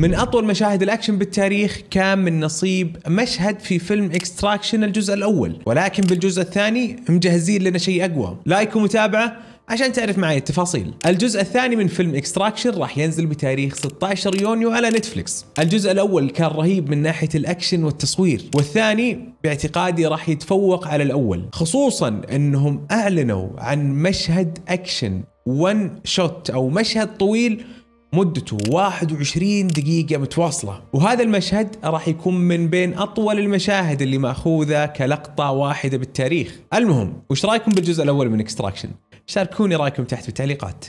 من اطول مشاهد الاكشن بالتاريخ كان من نصيب مشهد في فيلم اكستراكشن الجزء الاول ولكن بالجزء الثاني مجهزين لنا شيء اقوى لايك ومتابعه عشان تعرف معي التفاصيل الجزء الثاني من فيلم اكستراكشن راح ينزل بتاريخ 16 يونيو على نتفلكس الجزء الاول كان رهيب من ناحيه الاكشن والتصوير والثاني باعتقادي راح يتفوق على الاول خصوصا انهم اعلنوا عن مشهد اكشن ون شوت او مشهد طويل مدته 21 دقيقة متواصلة وهذا المشهد راح يكون من بين أطول المشاهد اللي مأخوذة كلقطة واحدة بالتاريخ المهم وش رايكم بالجزء الأول من اكستراكشن شاركوني رايكم تحت بالتعليقات